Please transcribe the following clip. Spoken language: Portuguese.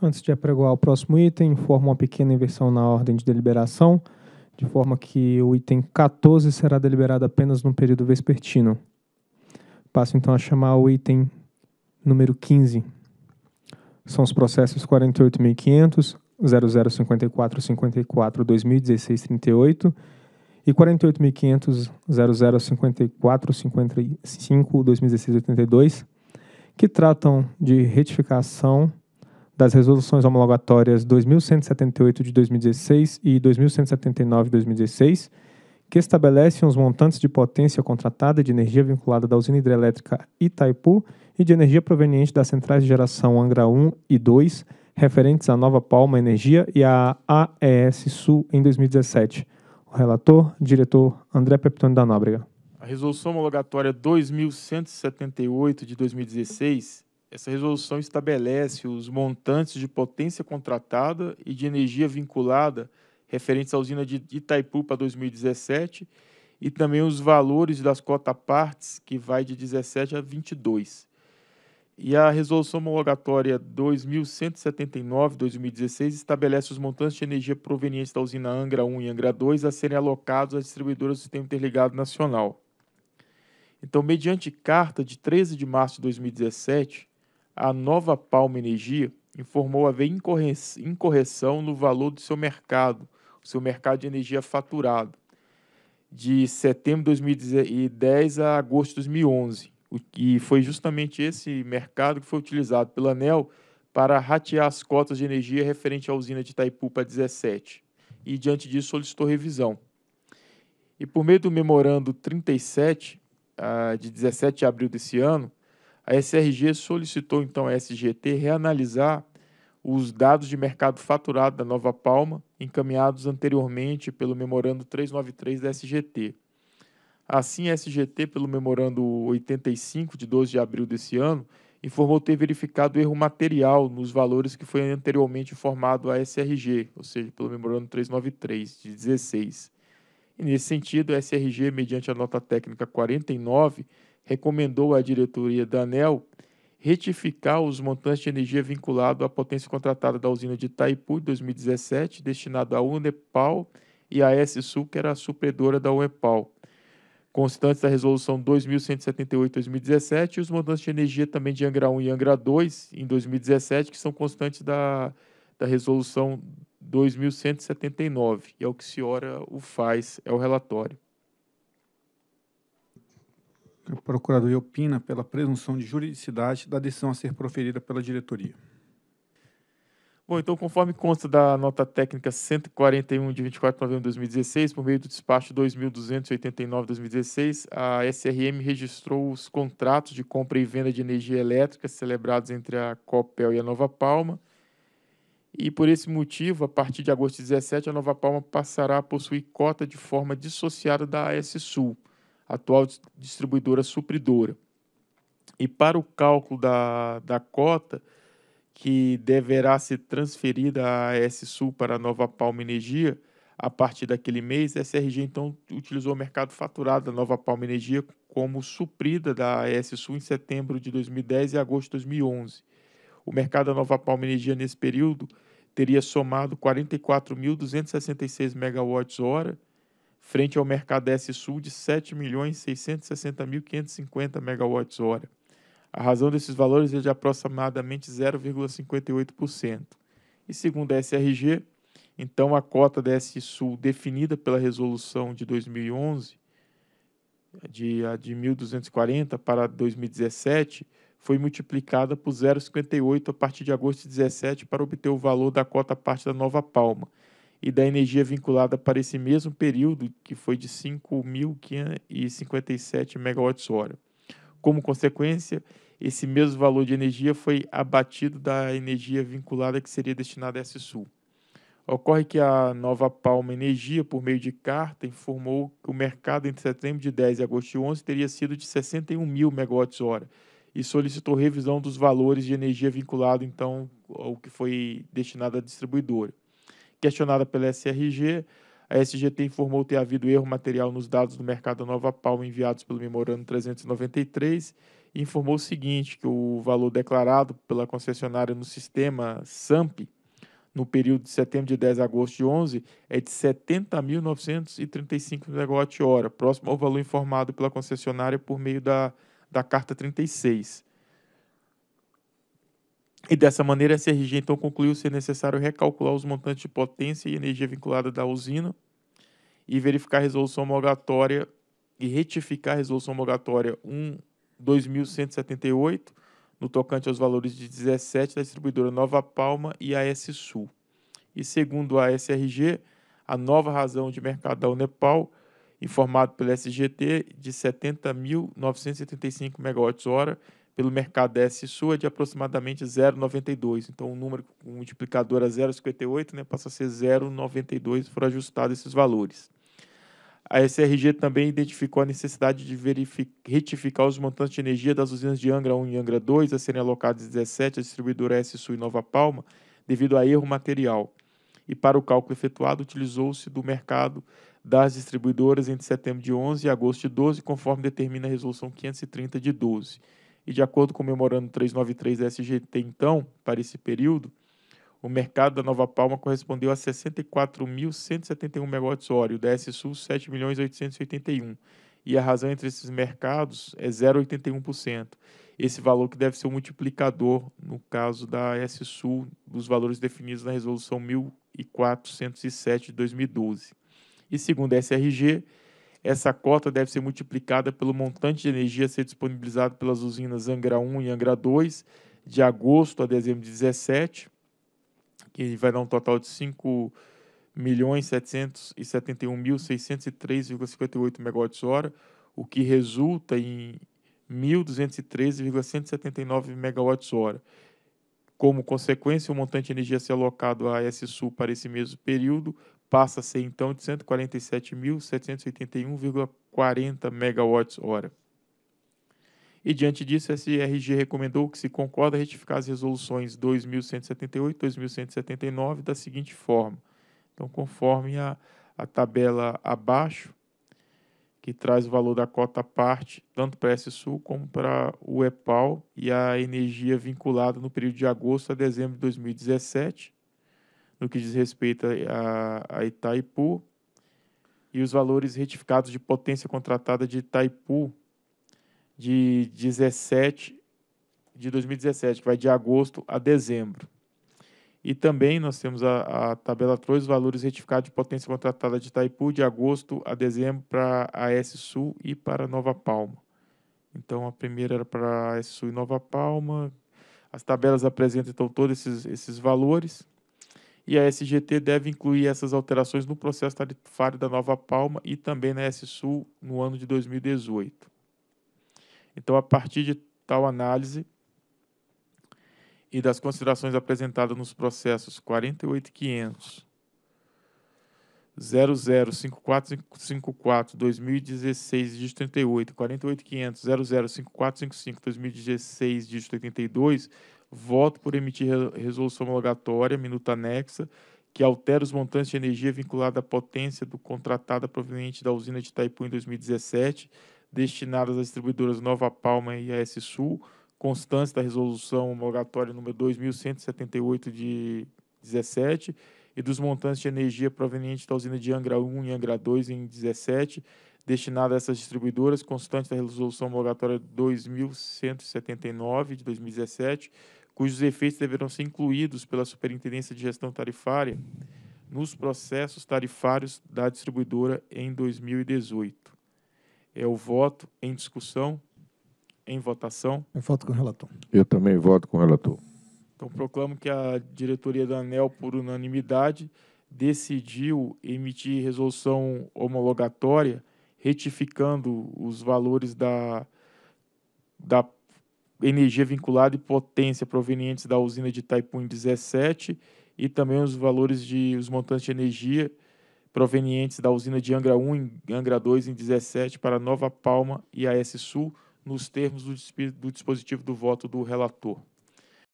Antes de apregoar o próximo item, informo uma pequena inversão na ordem de deliberação, de forma que o item 14 será deliberado apenas no período vespertino. Passo então a chamar o item número 15. São os processos 48.500, 005454 2016 38 e 48.500 0054 55 2016 82 que tratam de retificação das resoluções homologatórias 2178 de 2016 e 2179 de 2016, que estabelecem os montantes de potência contratada de energia vinculada da usina hidrelétrica Itaipu e de energia proveniente das centrais de geração Angra 1 e 2, referentes à Nova Palma Energia e à AES Sul em 2017. O relator, diretor André Peptoni da Nóbrega. A resolução homologatória 2178 de 2016 essa resolução estabelece os montantes de potência contratada e de energia vinculada referentes à usina de Itaipu para 2017 e também os valores das cotapartes, que vai de 17 a 22. E a resolução homologatória 2179/2016 estabelece os montantes de energia provenientes da usina Angra 1 e Angra 2 a serem alocados às distribuidoras do Sistema Interligado Nacional. Então, mediante carta de 13 de março de 2017, a Nova Palma Energia informou haver incorreção no valor do seu mercado, o seu mercado de energia faturado, de setembro de 2010 a agosto de 2011. E foi justamente esse mercado que foi utilizado pela ANEL para ratear as cotas de energia referente à usina de Itaipu para 17. E, diante disso, solicitou revisão. E por meio do memorando 37, ah, de 17 de abril desse ano, a SRG solicitou então à SGT reanalisar os dados de mercado faturado da Nova Palma, encaminhados anteriormente pelo memorando 393 da SGT. Assim, a SGT, pelo memorando 85 de 12 de abril desse ano, informou ter verificado erro material nos valores que foi anteriormente informado à SRG, ou seja, pelo memorando 393 de 16. E nesse sentido, a SRG, mediante a nota técnica 49, recomendou à diretoria da ANEL retificar os montantes de energia vinculado à potência contratada da usina de Itaipu em 2017, destinado à Unepal e à S Sul, que era a supredora da Unepal. Constantes da resolução 2178/2017 e os montantes de energia também de Angra 1 e Angra 2 em 2017, que são constantes da, da resolução 2179. E é o que se ora o faz, é o relatório o procurador opina pela presunção de juridicidade da decisão a ser proferida pela diretoria. Bom, então, conforme consta da nota técnica 141 de 24 de novembro de 2016, por meio do despacho 2289-2016, a SRM registrou os contratos de compra e venda de energia elétrica celebrados entre a Copel e a Nova Palma. E por esse motivo, a partir de agosto de 17, a Nova Palma passará a possuir cota de forma dissociada da AS Sul atual distribuidora supridora. E para o cálculo da, da cota, que deverá ser transferida à S-Sul para a Nova Palma Energia, a partir daquele mês, a SRG então utilizou o mercado faturado da Nova Palma Energia como suprida da AES Sul em setembro de 2010 e agosto de 2011. O mercado da Nova Palma Energia nesse período teria somado 44.266 megawatts-hora frente ao mercado S-Sul de 7.660.550 megawatts-hora. A razão desses valores é de aproximadamente 0,58%. E segundo a SRG, então a cota da S-Sul definida pela resolução de 2011 de, de 1.240 para 2017 foi multiplicada por 0,58 a partir de agosto de 2017 para obter o valor da cota parte da Nova Palma, e da energia vinculada para esse mesmo período, que foi de 5.557 MWh. Como consequência, esse mesmo valor de energia foi abatido da energia vinculada que seria destinada a esse sul. Ocorre que a Nova Palma Energia, por meio de carta, informou que o mercado entre setembro de 10 e agosto de 11 teria sido de 61 mil megawatts-hora e solicitou revisão dos valores de energia vinculado, então, ao que foi destinado à distribuidora. Questionada pela SRG, a SGT informou ter havido erro material nos dados do mercado Nova Palma enviados pelo Memorando 393 e informou o seguinte, que o valor declarado pela concessionária no sistema SAMP no período de setembro de 10 a agosto de 11 é de 70.935 MWh, próximo ao valor informado pela concessionária por meio da, da Carta 36. E dessa maneira, a SRG então concluiu ser necessário recalcular os montantes de potência e energia vinculada da usina e verificar a resolução homologatória e retificar a resolução homologatória 1 2178 no tocante aos valores de 17 da distribuidora Nova Palma e AS Sul. E segundo a SRG, a nova razão de mercado da Unepal, informado pela SGT, de 70.975 MWh pelo mercado S sua é de aproximadamente 0,92. Então, o um número com um multiplicador é a 0,58 né, passa a ser 0,92 for ajustado esses valores. A SRG também identificou a necessidade de retificar os montantes de energia das usinas de Angra 1 e Angra 2 a serem alocados em 17 à distribuidora S Sul e Nova Palma devido a erro material. E para o cálculo efetuado, utilizou-se do mercado das distribuidoras entre setembro de 11 e agosto de 12, conforme determina a resolução 530 de 12 e de acordo com o memorando 393 da SGT então, para esse período, o mercado da Nova Palma correspondeu a 64.171 MWh, o DS Sul 7.881. E a razão entre esses mercados é 0,81%. Esse valor que deve ser um multiplicador, no caso da S Sul, dos valores definidos na resolução 1407 de 2012. E segundo a SRG, essa cota deve ser multiplicada pelo montante de energia a ser disponibilizado pelas usinas Angra 1 e Angra 2 de agosto a dezembro de 2017, que vai dar um total de 5.771.603,58 milhões megawatts-hora, o que resulta em 1.213,179 megawatts-hora. Como consequência, o montante de energia a ser alocado à S-Sul para esse mesmo período passa a ser então de 147.781,40 megawatts-hora. E diante disso, a SRG recomendou que se concorda retificar as resoluções 2.178 e 2.179 da seguinte forma. Então, conforme a, a tabela abaixo, que traz o valor da cota parte, tanto para a Sul como para o EPAL e a energia vinculada no período de agosto a dezembro de 2017, no que diz respeito a, a Itaipu, e os valores retificados de potência contratada de Itaipu de 17 de 2017, que vai de agosto a dezembro. E também nós temos a, a tabela 3, valores retificados de potência contratada de Itaipu de agosto a dezembro para a S Sul e para Nova Palma. Então a primeira era para a S Sul e Nova Palma. As tabelas apresentam então todos esses, esses valores. E a SGT deve incluir essas alterações no processo tarifário da Nova Palma e também na S Sul no ano de 2018. Então, a partir de tal análise, e das considerações apresentadas nos processos 48500 005454 2016 dígito 38 48500 005455 2016 dígito 82 voto por emitir resolução homologatória minuta anexa que altera os montantes de energia vinculada à potência do contratada proveniente da usina de Itaipu em 2017 destinadas às distribuidoras Nova Palma e AS Sul constância da resolução homologatória número 2178 de 17 e dos montantes de energia provenientes da usina de Angra 1 e Angra 2 em 17, destinada a essas distribuidoras, constante da resolução homologatória 2179 de 2017, cujos efeitos deverão ser incluídos pela Superintendência de Gestão Tarifária nos processos tarifários da distribuidora em 2018. É o voto em discussão em votação. Eu voto com o relator. Eu também voto com o relator. Então, proclamo que a diretoria da ANEL, por unanimidade, decidiu emitir resolução homologatória, retificando os valores da, da energia vinculada e potência provenientes da usina de em 17 e também os valores de os montantes de energia provenientes da usina de Angra 1 e Angra 2 em 17 para Nova Palma e AS Sul nos termos do, dispositivo do voto do relator.